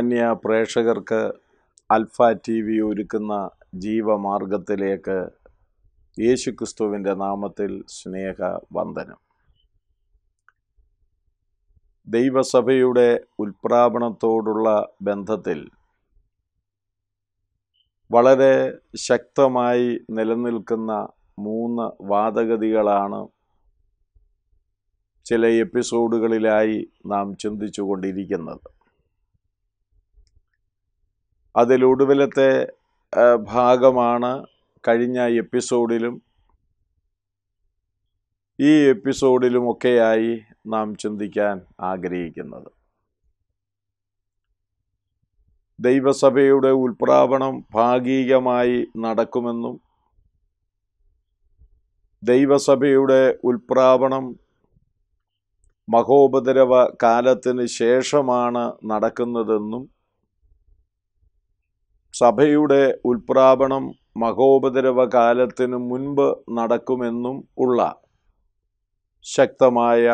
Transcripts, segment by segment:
സാമാന്യ പ്രേക്ഷകർക്ക് അൽഫ T V ഒരുക്കുന്ന ജീവമാർഗത്തിലേക്ക് യേശുക്രിസ്തുവിൻ്റെ നാമത്തിൽ സ്നേഹ വന്ദനം ദൈവസഭയുടെ ഉൽപ്രാപണത്തോടുള്ള ബന്ധത്തിൽ വളരെ ശക്തമായി നിലനിൽക്കുന്ന മൂന്ന് വാദഗതികളാണ് ചില എപ്പിസോഡുകളിലായി നാം ചിന്തിച്ചു കൊണ്ടിരിക്കുന്നത് അതിലൊടുവിലത്തെ ഭാഗമാണ് കഴിഞ്ഞ എപ്പിസോഡിലും ഈ എപ്പിസോഡിലുമൊക്കെയായി നാം ചിന്തിക്കാൻ ആഗ്രഹിക്കുന്നത് ദൈവസഭയുടെ ഉൽപ്രാവണം ഭാഗികമായി നടക്കുമെന്നും ദൈവസഭയുടെ ഉൽപ്രാവണം മഹോപദ്രവ കാലത്തിന് ശേഷമാണ് നടക്കുന്നതെന്നും സഭയുടെ ഉൽപ്രാപണം മഹോപദ്രവ കാലത്തിനു മുൻപ് നടക്കുമെന്നും ഉള്ള ശക്തമായ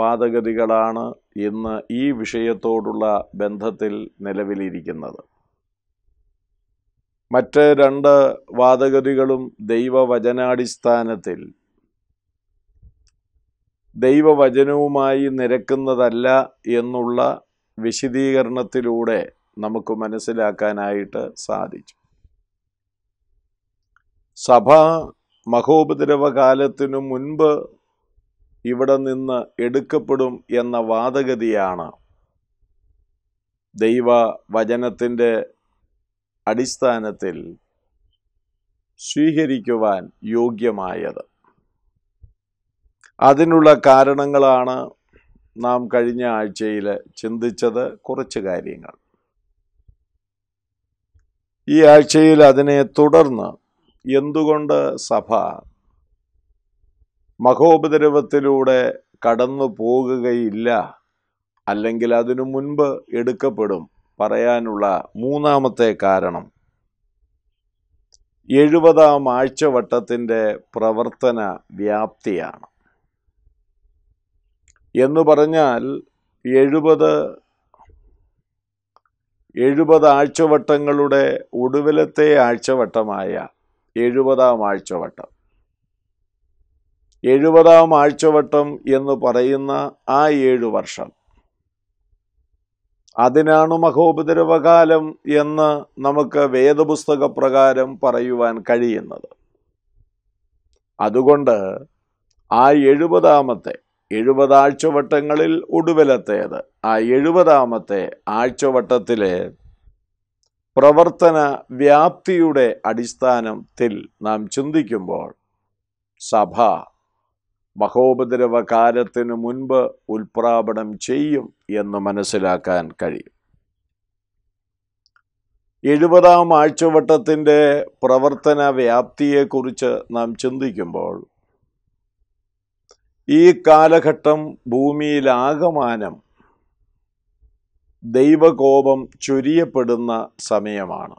വാദഗതികളാണ് ഇന്ന് ഈ വിഷയത്തോടുള്ള ബന്ധത്തിൽ നിലവിലിരിക്കുന്നത് മറ്റ് രണ്ട് വാദഗതികളും ദൈവവചനാടിസ്ഥാനത്തിൽ ദൈവവചനവുമായി നിരക്കുന്നതല്ല എന്നുള്ള വിശദീകരണത്തിലൂടെ നമുക്ക് മനസ്സിലാക്കാനായിട്ട് സാധിച്ചു സഭ മഹോപദ്രവ കാലത്തിനു മുൻപ് ഇവിടെ നിന്ന് എടുക്കപ്പെടും എന്ന വാദഗതിയാണ് ദൈവ വചനത്തിൻ്റെ അടിസ്ഥാനത്തിൽ സ്വീകരിക്കുവാൻ യോഗ്യമായത് അതിനുള്ള കാരണങ്ങളാണ് നാം കഴിഞ്ഞ ആഴ്ചയിൽ ചിന്തിച്ചത് കുറച്ച് കാര്യങ്ങൾ ഈ ആഴ്ചയിൽ അതിനെ തുടർന്ന് എന്തുകൊണ്ട് സഭ മഹോപദ്രവത്തിലൂടെ കടന്നു പോകുകയില്ല അല്ലെങ്കിൽ അതിനു മുൻപ് എടുക്കപ്പെടും പറയാനുള്ള മൂന്നാമത്തെ കാരണം എഴുപതാം ആഴ്ചവട്ടത്തിൻ്റെ പ്രവർത്തന വ്യാപ്തിയാണ് എന്ന് പറഞ്ഞാൽ എഴുപത് എഴുപത് ആഴ്ചവട്ടങ്ങളുടെ ഒടുവിലത്തെ ആഴ്ചവട്ടമായ എഴുപതാം ആഴ്ചവട്ടം എഴുപതാം ആഴ്ചവട്ടം എന്ന് പറയുന്ന ആ ഏഴ് വർഷം അതിനാണ് മഹോപദ്രവകാലം എന്ന് നമുക്ക് വേദപുസ്തക പ്രകാരം പറയുവാൻ കഴിയുന്നത് അതുകൊണ്ട് ആ എഴുപതാമത്തെ എഴുപതാഴ്ചവട്ടങ്ങളിൽ ആഴ്ചവട്ടങ്ങളിൽ ഒടുവിലത്തേത് ആ എഴുപതാമത്തെ ആഴ്ചവട്ടത്തിലെ പ്രവർത്തന വ്യാപ്തിയുടെ അടിസ്ഥാനത്തിൽ നാം ചിന്തിക്കുമ്പോൾ സഭ മഹോപദ്രവകാലത്തിനു മുൻപ് ഉൽപ്രാപണം ചെയ്യും എന്ന് മനസ്സിലാക്കാൻ കഴിയും എഴുപതാം ആഴ്ചവട്ടത്തിൻ്റെ പ്രവർത്തന വ്യാപ്തിയെക്കുറിച്ച് നാം ചിന്തിക്കുമ്പോൾ ഈ കാലഘട്ടം ഭൂമിയിലാകമാനം ദൈവകോപം ചൊരിയപ്പെടുന്ന സമയമാണ്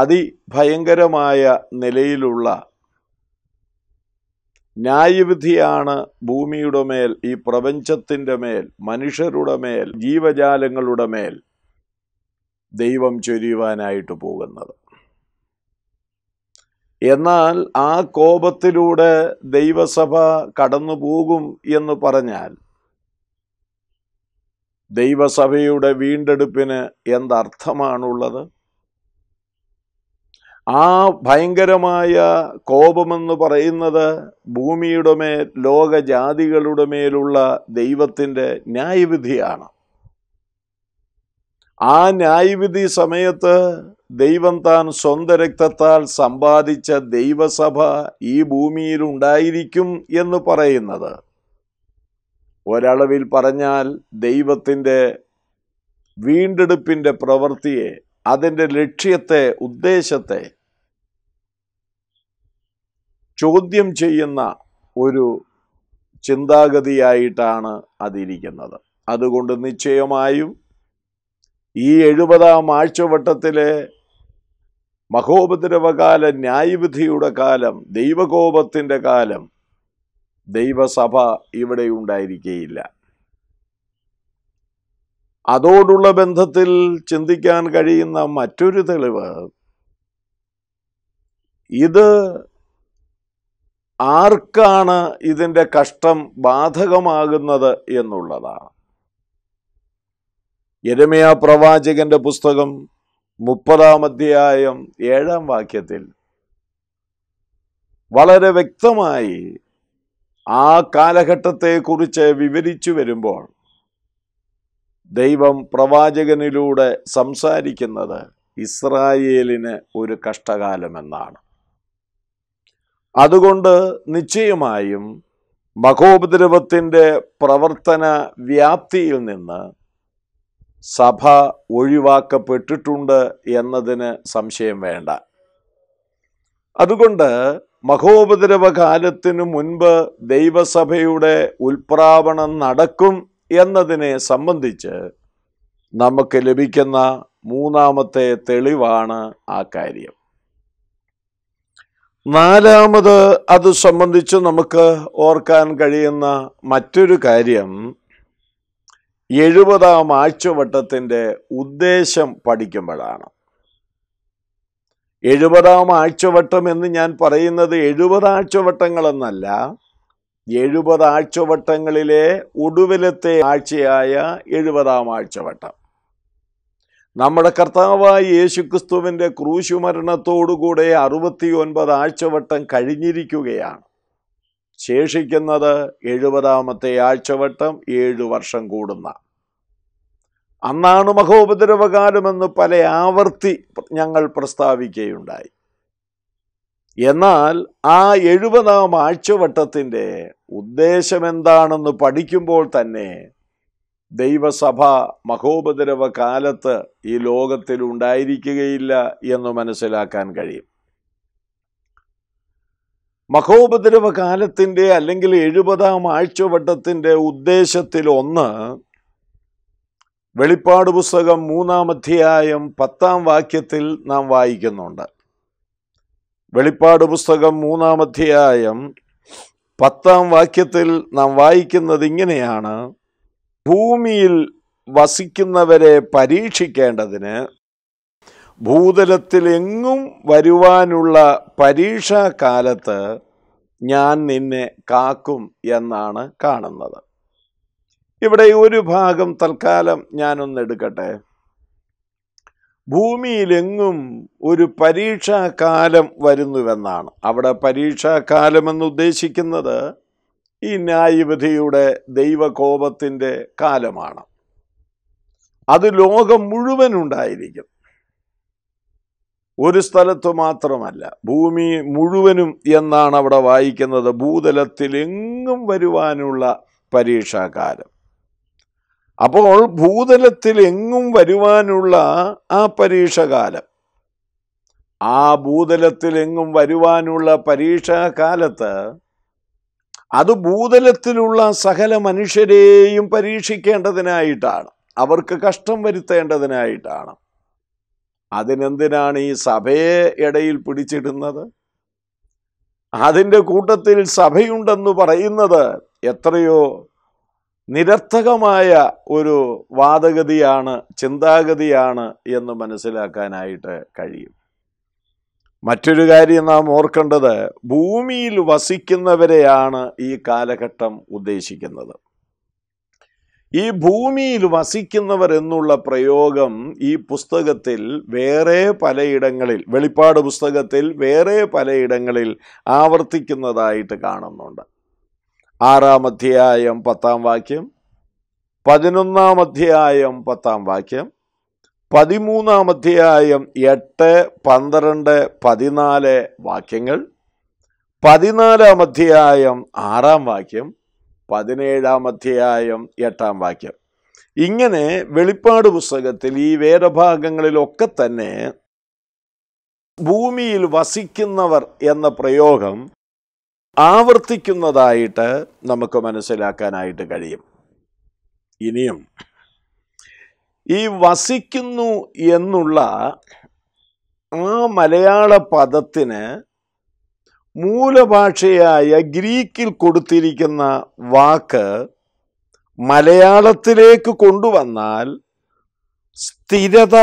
അതിഭയങ്കരമായ നിലയിലുള്ള ന്യായവിധിയാണ് ഭൂമിയുടെ മേൽ ഈ പ്രപഞ്ചത്തിൻ്റെ മേൽ മനുഷ്യരുടെ മേൽ ജീവജാലങ്ങളുടെ മേൽ ദൈവം ചൊരിയുവാനായിട്ട് പോകുന്നത് എന്നാൽ ആ കോപത്തിലൂടെ ദൈവസഭ കടന്നു പോകും എന്ന് പറഞ്ഞാൽ ദൈവസഭയുടെ വീണ്ടെടുപ്പിന് എന്തർത്ഥമാണുള്ളത് ആ ഭയങ്കരമായ കോപമെന്ന് പറയുന്നത് ഭൂമിയുടെ മേൽ ലോകജാതികളുടെ മേലുള്ള ദൈവത്തിൻ്റെ ന്യായവിധിയാണ് ആ ന്യായവിധി സമയത്ത് ദൈവം താൻ സ്വന്തം രക്തത്താൽ സമ്പാദിച്ച ദൈവസഭ ഈ ഭൂമിയിൽ ഉണ്ടായിരിക്കും എന്ന് പറയുന്നത് ഒരളവിൽ പറഞ്ഞാൽ ദൈവത്തിൻ്റെ വീണ്ടെടുപ്പിൻ്റെ പ്രവൃത്തിയെ അതിൻ്റെ ലക്ഷ്യത്തെ ഉദ്ദേശത്തെ ചോദ്യം ചെയ്യുന്ന ഒരു ചിന്താഗതിയായിട്ടാണ് അതിരിക്കുന്നത് അതുകൊണ്ട് നിശ്ചയമായും ഈ എഴുപതാം ആഴ്ചവട്ടത്തിലെ മഹോപദ്രവകാല ന്യായവിധിയുടെ കാലം ദൈവകോപത്തിൻ്റെ കാലം ദൈവസഭ ഇവിടെ ഉണ്ടായിരിക്കുകയില്ല അതോടുള്ള ബന്ധത്തിൽ ചിന്തിക്കാൻ കഴിയുന്ന മറ്റൊരു തെളിവ് ഇത് ആർക്കാണ് ഇതിൻ്റെ കഷ്ടം ബാധകമാകുന്നത് എന്നുള്ളതാണ് യരമയ പ്രവാചകന്റെ പുസ്തകം മുപ്പതാം അധ്യായം ഏഴാം വാക്യത്തിൽ വളരെ വ്യക്തമായി ആ കാലഘട്ടത്തെക്കുറിച്ച് വിവരിച്ചു വരുമ്പോൾ ദൈവം പ്രവാചകനിലൂടെ സംസാരിക്കുന്നത് ഇസ്രായേലിന് ഒരു കഷ്ടകാലമെന്നാണ് അതുകൊണ്ട് നിശ്ചയമായും മഹോപദ്രവത്തിൻ്റെ പ്രവർത്തന വ്യാപ്തിയിൽ നിന്ന് സഭ ഒഴിവാക്കപ്പെട്ടിട്ടുണ്ട് എന്നതിന് സംശയം വേണ്ട അതുകൊണ്ട് മഹോപദ്രവകാലത്തിനു മുൻപ് ദൈവസഭയുടെ ഉൽപ്രാവണം നടക്കും എന്നതിനെ സംബന്ധിച്ച് നമുക്ക് ലഭിക്കുന്ന മൂന്നാമത്തെ തെളിവാണ് ആ കാര്യം നാലാമത് അത് സംബന്ധിച്ച് നമുക്ക് ഓർക്കാൻ കഴിയുന്ന മറ്റൊരു കാര്യം എഴുപതാം ആഴ്ചവട്ടത്തിൻ്റെ ഉദ്ദേശം പഠിക്കുമ്പോഴാണ് എഴുപതാം ആഴ്ചവട്ടം എന്ന് ഞാൻ പറയുന്നത് എഴുപതാഴ്ചവട്ടങ്ങളെന്നല്ല എഴുപതാഴ്ചവട്ടങ്ങളിലെ ആഴ്ചവട്ടങ്ങളിലെ ഒടുവിലത്തെ ആഴ്ചയായ എഴുപതാം ആഴ്ചവട്ടം നമ്മുടെ കർത്താവായ യേശുക്രിസ്തുവിൻ്റെ ക്രൂശുമരണത്തോടുകൂടെ അറുപത്തി ഒൻപത് ആഴ്ചവട്ടം കഴിഞ്ഞിരിക്കുകയാണ് ശേഷിക്കുന്നത് എഴുപതാമത്തെ ആഴ്ചവട്ടം ഏഴു വർഷം കൂടുന്ന അന്നാണ് മഹോപദ്രവകാലമെന്ന് പല ആവർത്തി ഞങ്ങൾ പ്രസ്താവിക്കുകയുണ്ടായി എന്നാൽ ആ എഴുപതാം ആഴ്ചവട്ടത്തിൻ്റെ ഉദ്ദേശമെന്താണെന്ന് പഠിക്കുമ്പോൾ തന്നെ ദൈവസഭ മഹോപദ്രവകാലത്ത് ഈ ലോകത്തിൽ ഉണ്ടായിരിക്കുകയില്ല എന്ന് മനസ്സിലാക്കാൻ കഴിയും മഹോപദ്രവ കാലത്തിൻ്റെ അല്ലെങ്കിൽ എഴുപതാം ആഴ്ചവട്ടത്തിൻ്റെ ഉദ്ദേശത്തിലൊന്ന് വെളിപ്പാട് പുസ്തകം മൂന്നാം അധ്യായം പത്താം വാക്യത്തിൽ നാം വായിക്കുന്നുണ്ട് വെളിപ്പാട് പുസ്തകം മൂന്നാം അധ്യായം പത്താം വാക്യത്തിൽ നാം വായിക്കുന്നത് ഇങ്ങനെയാണ് ഭൂമിയിൽ വസിക്കുന്നവരെ പരീക്ഷിക്കേണ്ടതിന് ഭൂതലത്തിലെങ്ങും വരുവാനുള്ള പരീക്ഷാകാലത്ത് ഞാൻ നിന്നെ കാക്കും എന്നാണ് കാണുന്നത് ഇവിടെ ഒരു ഭാഗം തൽക്കാലം ഞാനൊന്നെടുക്കട്ടെ എടുക്കട്ടെ ഭൂമിയിലെങ്ങും ഒരു പരീക്ഷാകാലം വരുന്നുവെന്നാണ് അവിടെ പരീക്ഷാകാലമെന്ന് ഉദ്ദേശിക്കുന്നത് ഈ ന്യായവിധിയുടെ ദൈവകോപത്തിൻ്റെ കാലമാണ് അത് ലോകം മുഴുവൻ ഉണ്ടായിരിക്കും ഒരു സ്ഥലത്ത് മാത്രമല്ല ഭൂമി മുഴുവനും എന്നാണ് അവിടെ വായിക്കുന്നത് ഭൂതലത്തിൽ എങ്ങും വരുവാനുള്ള പരീക്ഷാകാലം അപ്പോൾ ഭൂതലത്തിൽ എങ്ങും വരുവാനുള്ള ആ പരീക്ഷകാലം ആ ഭൂതലത്തിൽ എങ്ങും വരുവാനുള്ള പരീക്ഷാകാലത്ത് അത് ഭൂതലത്തിലുള്ള സകല മനുഷ്യരെയും പരീക്ഷിക്കേണ്ടതിനായിട്ടാണ് അവർക്ക് കഷ്ടം വരുത്തേണ്ടതിനായിട്ടാണ് അതിനെന്തിനാണ് ഈ സഭയെ ഇടയിൽ പിടിച്ചിടുന്നത് അതിൻ്റെ കൂട്ടത്തിൽ സഭയുണ്ടെന്ന് പറയുന്നത് എത്രയോ നിരർത്ഥകമായ ഒരു വാദഗതിയാണ് ചിന്താഗതിയാണ് എന്ന് മനസ്സിലാക്കാനായിട്ട് കഴിയും മറ്റൊരു കാര്യം നാം ഓർക്കേണ്ടത് ഭൂമിയിൽ വസിക്കുന്നവരെയാണ് ഈ കാലഘട്ടം ഉദ്ദേശിക്കുന്നത് ഈ ഭൂമിയിൽ വസിക്കുന്നവർ എന്നുള്ള പ്രയോഗം ഈ പുസ്തകത്തിൽ വേറെ പലയിടങ്ങളിൽ വെളിപ്പാട് പുസ്തകത്തിൽ വേറെ പലയിടങ്ങളിൽ ആവർത്തിക്കുന്നതായിട്ട് കാണുന്നുണ്ട് ആറാം അധ്യായം പത്താം വാക്യം പതിനൊന്നാം അധ്യായം പത്താം വാക്യം പതിമൂന്നാം അധ്യായം എട്ട് പന്ത്രണ്ട് പതിനാല് വാക്യങ്ങൾ പതിനാലാം അധ്യായം ആറാം വാക്യം പതിനേഴാം അധ്യായം എട്ടാം വാക്യം ഇങ്ങനെ വെളിപ്പാട് പുസ്തകത്തിൽ ഈ വേദഭാഗങ്ങളിലൊക്കെ തന്നെ ഭൂമിയിൽ വസിക്കുന്നവർ എന്ന പ്രയോഗം ആവർത്തിക്കുന്നതായിട്ട് നമുക്ക് മനസ്സിലാക്കാനായിട്ട് കഴിയും ഇനിയും ഈ വസിക്കുന്നു എന്നുള്ള ആ മലയാള പദത്തിന് മൂലഭാഷയായ ഗ്രീക്കിൽ കൊടുത്തിരിക്കുന്ന വാക്ക് മലയാളത്തിലേക്ക് കൊണ്ടുവന്നാൽ സ്ഥിരത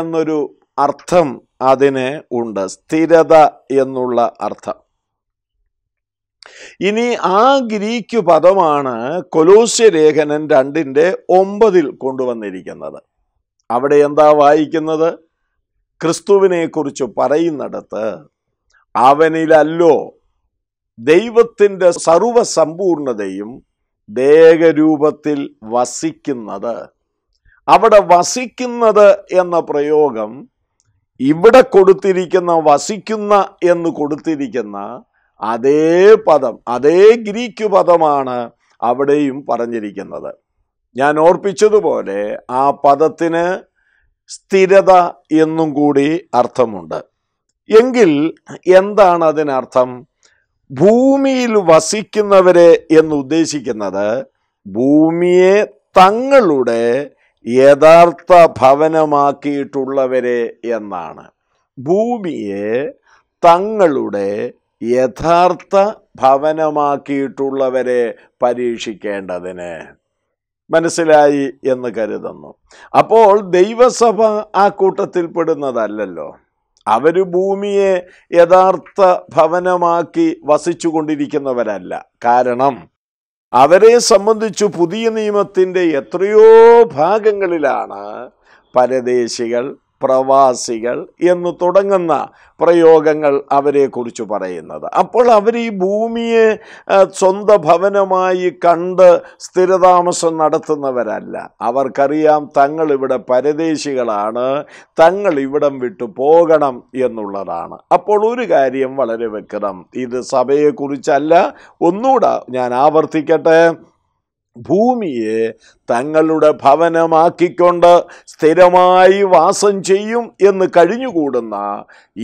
എന്നൊരു അർത്ഥം അതിന് ഉണ്ട് സ്ഥിരത എന്നുള്ള അർത്ഥം ഇനി ആ ഗ്രീക്ക് പദമാണ് കൊലോസ്യ ലേഖനം രണ്ടിൻ്റെ ഒമ്പതിൽ കൊണ്ടുവന്നിരിക്കുന്നത് അവിടെ എന്താ വായിക്കുന്നത് ക്രിസ്തുവിനെക്കുറിച്ച് പറയുന്നിടത്ത് അവനിലല്ലോ ദൈവത്തിൻ്റെ സർവസമ്പൂർണതയും ദേഹരൂപത്തിൽ വസിക്കുന്നത് അവിടെ വസിക്കുന്നത് എന്ന പ്രയോഗം ഇവിടെ കൊടുത്തിരിക്കുന്ന വസിക്കുന്ന എന്ന് കൊടുത്തിരിക്കുന്ന അതേ പദം അതേ ഗ്രീക്ക് പദമാണ് അവിടെയും പറഞ്ഞിരിക്കുന്നത് ഞാൻ ഓർപ്പിച്ചതുപോലെ ആ പദത്തിന് സ്ഥിരത എന്നും കൂടി അർത്ഥമുണ്ട് എങ്കിൽ എന്താണ് അതിനർത്ഥം ഭൂമിയിൽ വസിക്കുന്നവരെ എന്ന് ഉദ്ദേശിക്കുന്നത് ഭൂമിയെ തങ്ങളുടെ യഥാർത്ഥ ഭവനമാക്കിയിട്ടുള്ളവരെ എന്നാണ് ഭൂമിയെ തങ്ങളുടെ യഥാർത്ഥ ഭവനമാക്കിയിട്ടുള്ളവരെ പരീക്ഷിക്കേണ്ടതിന് മനസ്സിലായി എന്ന് കരുതുന്നു അപ്പോൾ ദൈവസഭ ആ കൂട്ടത്തിൽപ്പെടുന്നതല്ലോ അവർ ഭൂമിയെ യഥാർത്ഥ ഭവനമാക്കി വസിച്ചു കൊണ്ടിരിക്കുന്നവരല്ല കാരണം അവരെ സംബന്ധിച്ചു പുതിയ നിയമത്തിൻ്റെ എത്രയോ ഭാഗങ്ങളിലാണ് പരദേശികൾ പ്രവാസികൾ എന്ന് തുടങ്ങുന്ന പ്രയോഗങ്ങൾ അവരെക്കുറിച്ച് പറയുന്നത് അപ്പോൾ അവർ ഈ ഭൂമിയെ സ്വന്ത ഭവനമായി കണ്ട് സ്ഥിരതാമസം നടത്തുന്നവരല്ല അവർക്കറിയാം തങ്ങൾ ഇവിടെ പരദേശികളാണ് തങ്ങൾ ഇവിടം വിട്ടു പോകണം എന്നുള്ളതാണ് അപ്പോൾ ഒരു കാര്യം വളരെ വ്യക്തം ഇത് സഭയെക്കുറിച്ചല്ല ഒന്നുകൂടെ ഞാൻ ആവർത്തിക്കട്ടെ ഭൂമിയെ തങ്ങളുടെ ഭവനമാക്കിക്കൊണ്ട് സ്ഥിരമായി വാസം ചെയ്യും എന്ന് കഴിഞ്ഞുകൂടുന്ന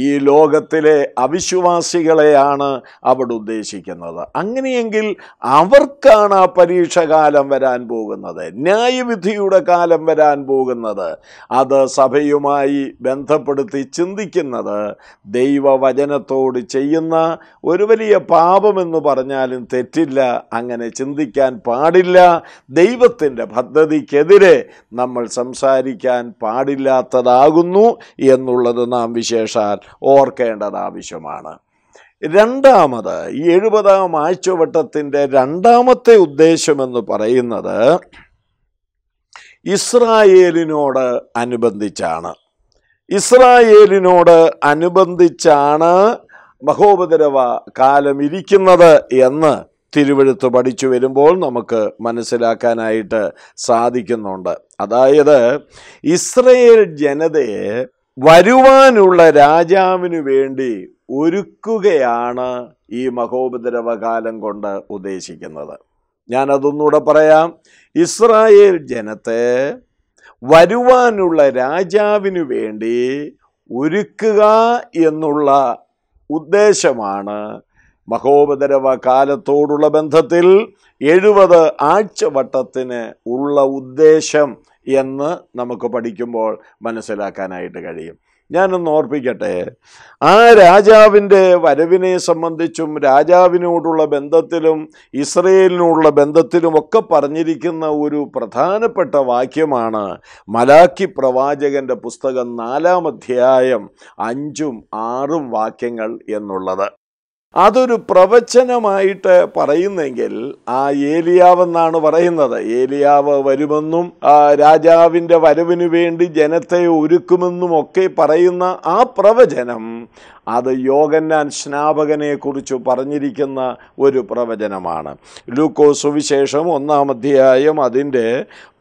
ഈ ലോകത്തിലെ അവിശ്വാസികളെയാണ് അവിടെ ഉദ്ദേശിക്കുന്നത് അങ്ങനെയെങ്കിൽ അവർക്കാണ് ആ പരീക്ഷകാലം വരാൻ പോകുന്നത് ന്യായവിധിയുടെ കാലം വരാൻ പോകുന്നത് അത് സഭയുമായി ബന്ധപ്പെടുത്തി ചിന്തിക്കുന്നത് ദൈവവചനത്തോട് ചെയ്യുന്ന ഒരു വലിയ പാപമെന്ന് പറഞ്ഞാലും തെറ്റില്ല അങ്ങനെ ചിന്തിക്കാൻ പാടില്ല ദൈവത്തിൻ്റെ പദ്ധതിക്കെതിരെ നമ്മൾ സംസാരിക്കാൻ പാടില്ലാത്തതാകുന്നു എന്നുള്ളത് നാം വിശേഷാൽ ഓർക്കേണ്ടത് ആവശ്യമാണ് രണ്ടാമത് ഈ എഴുപതാം ആഴ്ചവട്ടത്തിൻ്റെ രണ്ടാമത്തെ ഉദ്ദേശമെന്ന് പറയുന്നത് ഇസ്രായേലിനോട് അനുബന്ധിച്ചാണ് ഇസ്രായേലിനോട് അനുബന്ധിച്ചാണ് മഹോപദ്രവ കാലം ഇരിക്കുന്നത് എന്ന് തിരുവഴുത്ത് പഠിച്ചു വരുമ്പോൾ നമുക്ക് മനസ്സിലാക്കാനായിട്ട് സാധിക്കുന്നുണ്ട് അതായത് ഇസ്രയേൽ ജനതയെ വരുവാനുള്ള രാജാവിനു വേണ്ടി ഒരുക്കുകയാണ് ഈ മഹോപദ്രവകാലം കൊണ്ട് ഉദ്ദേശിക്കുന്നത് ഞാനതൊന്നുകൂടെ പറയാം ഇസ്രായേൽ ജനത്തെ വരുവാനുള്ള രാജാവിനു വേണ്ടി ഒരുക്കുക എന്നുള്ള ഉദ്ദേശമാണ് മഹോപദരവ കാലത്തോടുള്ള ബന്ധത്തിൽ എഴുപത് ആഴ്ചവട്ടത്തിന് ഉള്ള ഉദ്ദേശം എന്ന് നമുക്ക് പഠിക്കുമ്പോൾ മനസ്സിലാക്കാനായിട്ട് കഴിയും ഞാനൊന്ന് ഓർപ്പിക്കട്ടെ ആ രാജാവിൻ്റെ വരവിനെ സംബന്ധിച്ചും രാജാവിനോടുള്ള ബന്ധത്തിലും ഇസ്രയേലിനോടുള്ള ബന്ധത്തിലും ഒക്കെ പറഞ്ഞിരിക്കുന്ന ഒരു പ്രധാനപ്പെട്ട വാക്യമാണ് മലാക്കി പ്രവാചകൻ്റെ പുസ്തകം നാലാം അധ്യായം അഞ്ചും ആറും വാക്യങ്ങൾ എന്നുള്ളത് അതൊരു പ്രവചനമായിട്ട് പറയുന്നെങ്കിൽ ആ എന്നാണ് പറയുന്നത് ഏലിയാവ് വരുമെന്നും രാജാവിൻ്റെ വരവിനു വേണ്ടി ജനത്തെ ഒരുക്കുമെന്നും ഒക്കെ പറയുന്ന ആ പ്രവചനം അത് യോഗന്നാൻ സ്നാപകനെക്കുറിച്ച് പറഞ്ഞിരിക്കുന്ന ഒരു പ്രവചനമാണ് ലൂക്കോസ് സുവിശേഷം ഒന്നാം അധ്യായം അതിൻ്റെ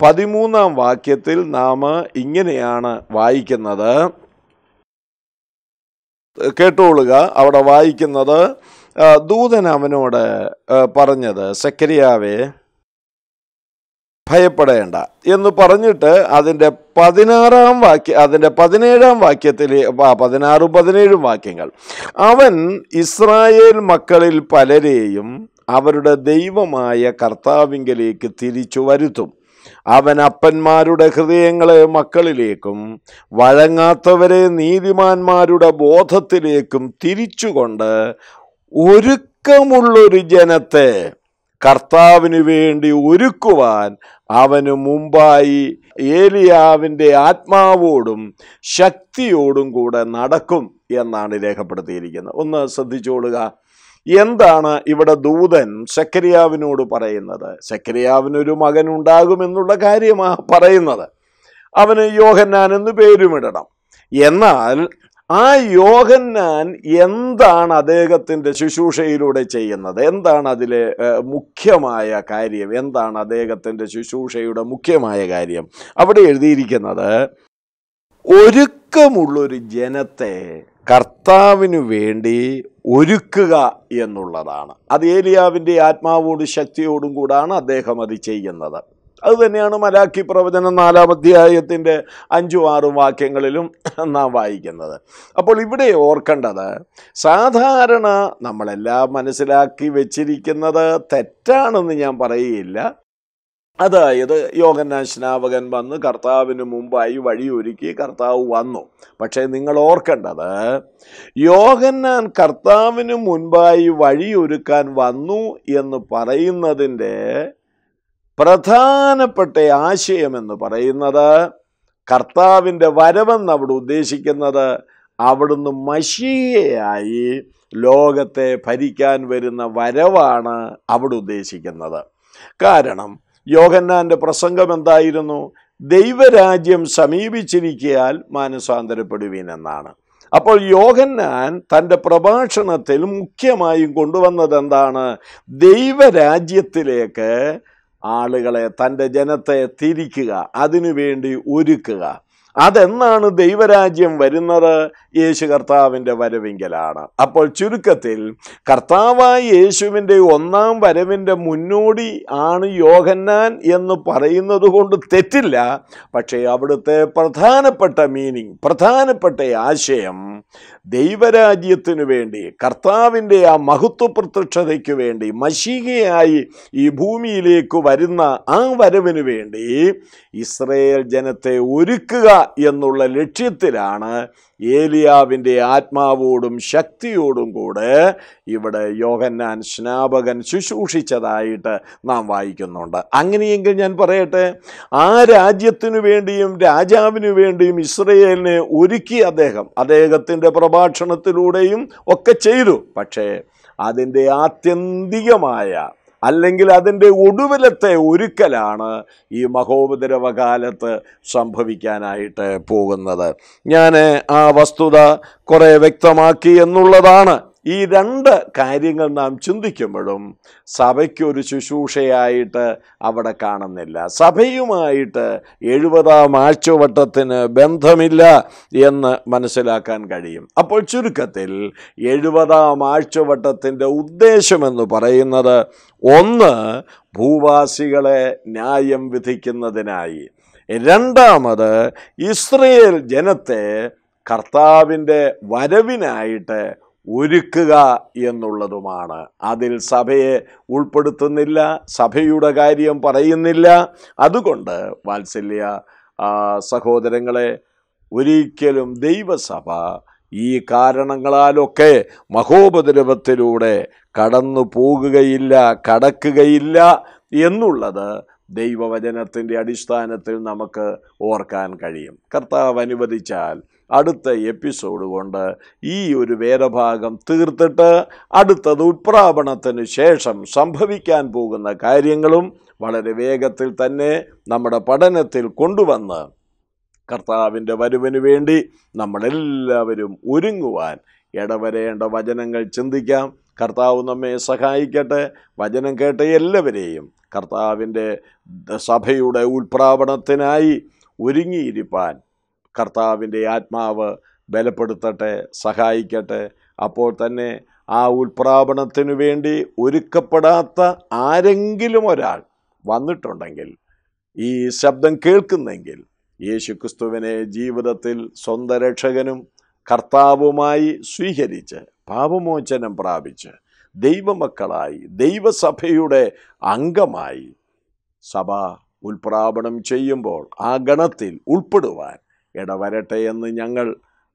പതിമൂന്നാം വാക്യത്തിൽ നാം ഇങ്ങനെയാണ് വായിക്കുന്നത് കേട്ടുകൊള്ളുക അവിടെ വായിക്കുന്നത് ദൂതൻ അവനോട് പറഞ്ഞത് സെക്കരിയാവേ ഭയപ്പെടേണ്ട എന്ന് പറഞ്ഞിട്ട് അതിൻ്റെ പതിനാറാം വാക്യ അതിൻ്റെ പതിനേഴാം വാക്യത്തിൽ പതിനാറും പതിനേഴും വാക്യങ്ങൾ അവൻ ഇസ്രായേൽ മക്കളിൽ പലരെയും അവരുടെ ദൈവമായ കർത്താവിങ്കലേക്ക് തിരിച്ചു വരുത്തും അവൻ അപ്പന്മാരുടെ ഹൃദയങ്ങളെ മക്കളിലേക്കും വഴങ്ങാത്തവരെ നീതിമാന്മാരുടെ ബോധത്തിലേക്കും തിരിച്ചുകൊണ്ട് ഒരുക്കമുള്ളൊരു ജനത്തെ കർത്താവിന് വേണ്ടി ഒരുക്കുവാൻ അവന് മുമ്പായി ഏലിയാവിൻ്റെ ആത്മാവോടും ശക്തിയോടും കൂടെ നടക്കും എന്നാണ് രേഖപ്പെടുത്തിയിരിക്കുന്നത് ഒന്ന് ശ്രദ്ധിച്ചുകൊള്ളുക എന്താണ് ഇവിടെ ദൂതൻ സെക്കരിയാവിനോട് പറയുന്നത് സെക്കരിയാവിനൊരു മകൻ ഉണ്ടാകുമെന്നുള്ള കാര്യമാണ് പറയുന്നത് അവന് യോഹന്നാൻ എന്ന് പേരുമിടണം എന്നാൽ ആ യോഹന്നാൻ എന്താണ് അദ്ദേഹത്തിൻ്റെ ശുശ്രൂഷയിലൂടെ ചെയ്യുന്നത് എന്താണ് അതിലെ മുഖ്യമായ കാര്യം എന്താണ് അദ്ദേഹത്തിൻ്റെ ശുശ്രൂഷയുടെ മുഖ്യമായ കാര്യം അവിടെ എഴുതിയിരിക്കുന്നത് ഒരുക്കമുള്ളൊരു ജനത്തെ കർത്താവിനു വേണ്ടി ഒരുക്കുക എന്നുള്ളതാണ് അത് ഏലിയാവിൻ്റെ ആത്മാവോട് ശക്തിയോടും കൂടാണ് അദ്ദേഹം അത് ചെയ്യുന്നത് അതുതന്നെയാണ് മലാക്കി പ്രവചനം നാലാം അധ്യായത്തിൻ്റെ അഞ്ചും ആറും വാക്യങ്ങളിലും നാം വായിക്കുന്നത് അപ്പോൾ ഇവിടെ ഓർക്കേണ്ടത് സാധാരണ നമ്മളെല്ലാം മനസ്സിലാക്കി വെച്ചിരിക്കുന്നത് തെറ്റാണെന്ന് ഞാൻ പറയുകയില്ല അതായത് യോഗനാശ്നാവകൻ വന്ന് കർത്താവിന് മുമ്പായി വഴിയൊരുക്കി കർത്താവ് വന്നു പക്ഷേ നിങ്ങൾ ഓർക്കേണ്ടത് യോഗന്നാൻ കർത്താവിന് മുൻപായി വഴിയൊരുക്കാൻ വന്നു എന്ന് പറയുന്നതിൻ്റെ പ്രധാനപ്പെട്ട ആശയമെന്ന് പറയുന്നത് കർത്താവിൻ്റെ വരവെന്ന് അവിടെ ഉദ്ദേശിക്കുന്നത് അവിടുന്ന് മഷീയായി ലോകത്തെ ഭരിക്കാൻ വരുന്ന വരവാണ് അവിടെ ഉദ്ദേശിക്കുന്നത് കാരണം യോഗന്നാൻ്റെ പ്രസംഗം എന്തായിരുന്നു ദൈവരാജ്യം സമീപിച്ചിരിക്കയാൽ എന്നാണ് അപ്പോൾ യോഗന്നാൻ തൻ്റെ പ്രഭാഷണത്തിൽ മുഖ്യമായും കൊണ്ടുവന്നത് എന്താണ് ദൈവരാജ്യത്തിലേക്ക് ആളുകളെ തൻ്റെ ജനത്തെ തിരിക്കുക അതിനുവേണ്ടി ഒരുക്കുക അതെന്നാണ് ദൈവരാജ്യം വരുന്നത് യേശു കർത്താവിൻ്റെ വരവിങ്കലാണ് അപ്പോൾ ചുരുക്കത്തിൽ കർത്താവായ യേശുവിൻ്റെ ഒന്നാം വരവിൻ്റെ മുന്നോടി ആണ് യോഹന്നാൻ എന്ന് പറയുന്നത് കൊണ്ട് തെറ്റില്ല പക്ഷേ അവിടുത്തെ പ്രധാനപ്പെട്ട മീനിങ് പ്രധാനപ്പെട്ട ആശയം ദൈവരാജ്യത്തിനു വേണ്ടി കർത്താവിൻ്റെ ആ മഹത്വ പ്രത്യക്ഷതയ്ക്ക് വേണ്ടി മഷീകയായി ഈ ഭൂമിയിലേക്ക് വരുന്ന ആ വരവിന് വേണ്ടി ഇസ്രയേൽ ജനത്തെ ഒരുക്കുക എന്നുള്ള ലക്ഷ്യത്തിലാണ് ഏലിയാവിൻ്റെ ആത്മാവോടും ശക്തിയോടും കൂടെ ഇവിടെ യോഹന്നാൻ സ്നാപകൻ ശുശ്രൂഷിച്ചതായിട്ട് നാം വായിക്കുന്നുണ്ട് അങ്ങനെയെങ്കിൽ ഞാൻ പറയട്ടെ ആ രാജ്യത്തിനു വേണ്ടിയും രാജാവിനു വേണ്ടിയും ഇസ്രയേലിനെ ഒരുക്കി അദ്ദേഹം അദ്ദേഹത്തിൻ്റെ പ്രഭാഷണത്തിലൂടെയും ഒക്കെ ചെയ്തു പക്ഷേ അതിൻ്റെ ആത്യന്തികമായ അല്ലെങ്കിൽ അതിൻ്റെ ഒടുവിലത്തെ ഒരുക്കലാണ് ഈ മഹോപദ്രവകാലത്ത് സംഭവിക്കാനായിട്ട് പോകുന്നത് ഞാൻ ആ വസ്തുത കുറേ വ്യക്തമാക്കി എന്നുള്ളതാണ് ഈ രണ്ട് കാര്യങ്ങൾ നാം ചിന്തിക്കുമ്പോഴും സഭയ്ക്കൊരു ശുശ്രൂഷയായിട്ട് അവിടെ കാണുന്നില്ല സഭയുമായിട്ട് എഴുപതാം ആഴ്ചവട്ടത്തിന് ബന്ധമില്ല എന്ന് മനസ്സിലാക്കാൻ കഴിയും അപ്പോൾ ചുരുക്കത്തിൽ എഴുപതാം ആഴ്ചവട്ടത്തിൻ്റെ ഉദ്ദേശമെന്ന് പറയുന്നത് ഒന്ന് ഭൂവാസികളെ ന്യായം വിധിക്കുന്നതിനായി രണ്ടാമത് ഇസ്രയേൽ ജനത്തെ കർത്താവിൻ്റെ വരവിനായിട്ട് ഒരുക്കുക എന്നുള്ളതുമാണ് അതിൽ സഭയെ ഉൾപ്പെടുത്തുന്നില്ല സഭയുടെ കാര്യം പറയുന്നില്ല അതുകൊണ്ട് വാത്സല്യ സഹോദരങ്ങളെ ഒരിക്കലും ദൈവസഭ ഈ കാരണങ്ങളാലൊക്കെ മഹോപദ്രവത്തിലൂടെ കടന്നു പോകുകയില്ല കടക്കുകയില്ല എന്നുള്ളത് ദൈവവചനത്തിൻ്റെ അടിസ്ഥാനത്തിൽ നമുക്ക് ഓർക്കാൻ കഴിയും കർത്താവ് അനുവദിച്ചാൽ അടുത്ത എപ്പിസോഡ് കൊണ്ട് ഈ ഒരു വേദഭാഗം തീർത്തിട്ട് അടുത്തത് ഉത്പ്രാപണത്തിന് ശേഷം സംഭവിക്കാൻ പോകുന്ന കാര്യങ്ങളും വളരെ വേഗത്തിൽ തന്നെ നമ്മുടെ പഠനത്തിൽ കൊണ്ടുവന്ന് കർത്താവിൻ്റെ വരുവിന് വേണ്ടി നമ്മളെല്ലാവരും ഒരുങ്ങുവാൻ ഇടവരേണ്ട വചനങ്ങൾ ചിന്തിക്കാം കർത്താവ് നമ്മെ സഹായിക്കട്ടെ വചനം കേട്ട എല്ലാവരെയും കർത്താവിൻ്റെ സഭയുടെ ഉത്പ്രാപണത്തിനായി ഒരുങ്ങിയിരിപ്പാൻ കർത്താവിൻ്റെ ആത്മാവ് ബലപ്പെടുത്തട്ടെ സഹായിക്കട്ടെ അപ്പോൾ തന്നെ ആ ഉൽപ്രാപണത്തിനു വേണ്ടി ഒരുക്കപ്പെടാത്ത ആരെങ്കിലും ഒരാൾ വന്നിട്ടുണ്ടെങ്കിൽ ഈ ശബ്ദം കേൾക്കുന്നെങ്കിൽ യേശുക്രിസ്തുവിനെ ജീവിതത്തിൽ സ്വന്തം രക്ഷകനും കർത്താവുമായി സ്വീകരിച്ച് പാപമോചനം പ്രാപിച്ച് ദൈവമക്കളായി ദൈവസഭയുടെ അംഗമായി സഭ ഉൽപ്രാപണം ചെയ്യുമ്പോൾ ആ ഗണത്തിൽ ഉൾപ്പെടുവാൻ ഇടവരട്ടെ എന്ന് ഞങ്ങൾ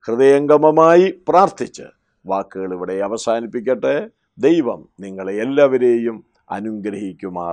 ഹൃദയംഗമമായി പ്രാർത്ഥിച്ച് വാക്കുകൾ ഇവിടെ അവസാനിപ്പിക്കട്ടെ ദൈവം നിങ്ങളെ എല്ലാവരെയും അനുഗ്രഹിക്കുമാറാകട്ടെ